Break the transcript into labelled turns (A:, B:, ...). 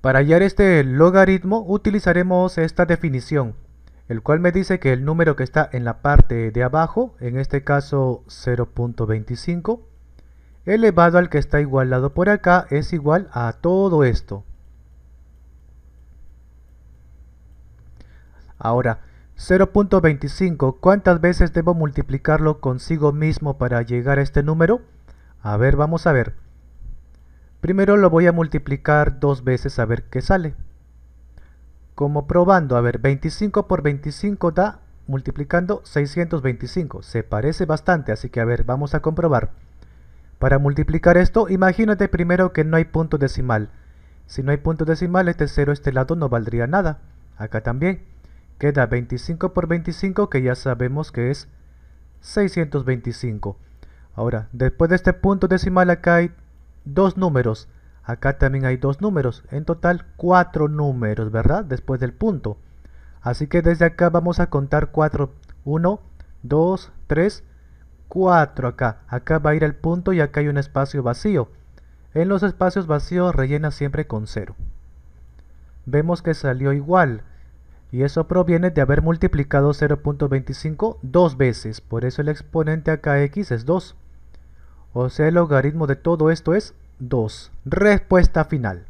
A: Para hallar este logaritmo utilizaremos esta definición, el cual me dice que el número que está en la parte de abajo, en este caso 0.25, elevado al que está igualado por acá es igual a todo esto. Ahora, 0.25, ¿cuántas veces debo multiplicarlo consigo mismo para llegar a este número? A ver, vamos a ver. Primero lo voy a multiplicar dos veces a ver qué sale. Como probando, a ver, 25 por 25 da, multiplicando 625. Se parece bastante, así que a ver, vamos a comprobar. Para multiplicar esto, imagínate primero que no hay punto decimal. Si no hay punto decimal, este cero este lado no valdría nada. Acá también. Queda 25 por 25, que ya sabemos que es 625. Ahora, después de este punto decimal acá hay dos números. Acá también hay dos números. En total, cuatro números, ¿verdad? Después del punto. Así que desde acá vamos a contar cuatro, 1, 2, tres, cuatro. acá. Acá va a ir el punto y acá hay un espacio vacío. En los espacios vacíos rellena siempre con cero. Vemos que salió igual. Y eso proviene de haber multiplicado 0.25 dos veces. Por eso el exponente acá x es 2. O sea, el logaritmo de todo esto es 2. Respuesta final.